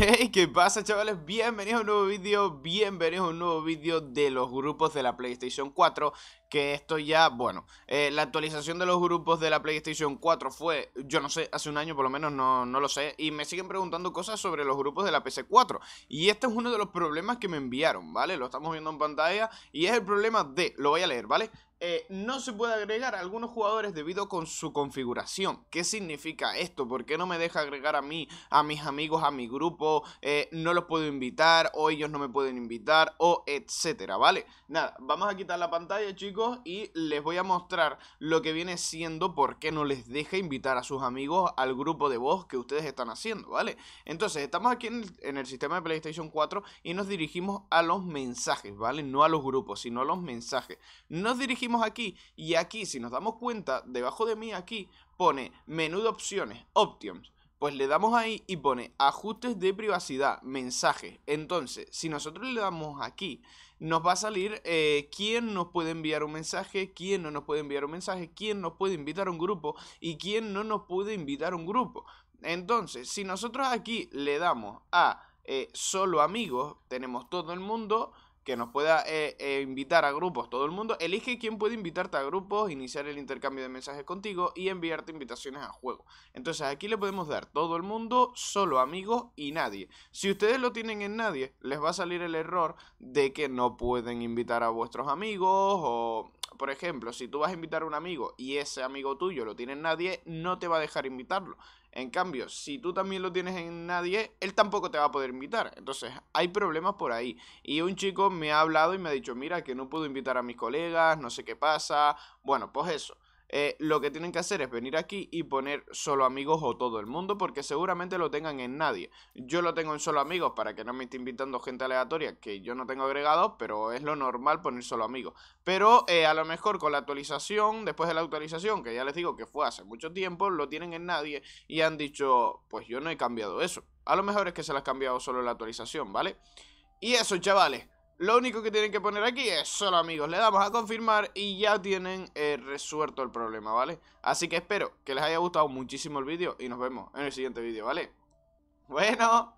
Hey, ¿qué pasa chavales? Bienvenidos a un nuevo vídeo, bienvenidos a un nuevo vídeo de los grupos de la PlayStation 4 Que esto ya, bueno, eh, la actualización de los grupos de la PlayStation 4 fue, yo no sé, hace un año por lo menos, no, no lo sé Y me siguen preguntando cosas sobre los grupos de la pc 4 Y este es uno de los problemas que me enviaron, ¿vale? Lo estamos viendo en pantalla y es el problema de, lo voy a leer, ¿vale? Eh, no se puede agregar a algunos jugadores debido con su configuración. ¿Qué significa esto? ¿Por qué no me deja agregar a mí, a mis amigos, a mi grupo? Eh, no los puedo invitar o ellos no me pueden invitar o etcétera, ¿vale? Nada, vamos a quitar la pantalla chicos y les voy a mostrar lo que viene siendo por qué no les deja invitar a sus amigos al grupo de voz que ustedes están haciendo, ¿vale? Entonces, estamos aquí en el, sistema de PlayStation 4 y nos dirigimos a los mensajes, ¿vale? No a los grupos, sino a los mensajes. Nos dirigimos aquí y aquí, si nos damos cuenta, debajo de mí aquí pone menú de opciones, options. Pues le damos ahí y pone ajustes de privacidad, mensajes. Entonces, si nosotros le damos aquí, nos va a salir eh, quién nos puede enviar un mensaje, quién no nos puede enviar un mensaje, quién nos puede invitar a un grupo y quién no nos puede invitar un grupo. Entonces, si nosotros aquí le damos a eh, solo amigos, tenemos todo el mundo, que nos pueda eh, eh, invitar a grupos todo el mundo. Elige quién puede invitarte a grupos, iniciar el intercambio de mensajes contigo y enviarte invitaciones a juego. Entonces aquí le podemos dar todo el mundo, solo amigos y nadie. Si ustedes lo tienen en nadie, les va a salir el error de que no pueden invitar a vuestros amigos o por ejemplo, si tú vas a invitar a un amigo y ese amigo tuyo lo tiene en nadie, no te va a dejar invitarlo. En cambio, si tú también lo tienes en nadie, él tampoco te va a poder invitar. Entonces, hay problemas por ahí. Y un chico me ha hablado y me ha dicho, mira, que no puedo invitar a mis colegas, no sé qué pasa. Bueno, pues eso. Eh, lo que tienen que hacer es venir aquí y poner solo amigos o todo el mundo, porque seguramente lo tengan en nadie. Yo lo tengo en solo amigos para que no me esté invitando gente aleatoria que yo no tengo agregado, pero es lo normal poner solo amigos. Pero eh, a lo mejor con la actualización, después de la actualización, que ya les digo que fue hace mucho tiempo, lo tienen en nadie y han dicho, pues yo no he cambiado eso. A lo mejor es que se las ha cambiado solo la actualización, ¿vale? Y eso, chavales. Lo único que tienen que poner aquí es solo amigos. Le damos a confirmar y ya tienen eh, resuelto el problema, ¿vale? Así que espero que les haya gustado muchísimo el vídeo y nos vemos en el siguiente vídeo, ¿vale? Bueno...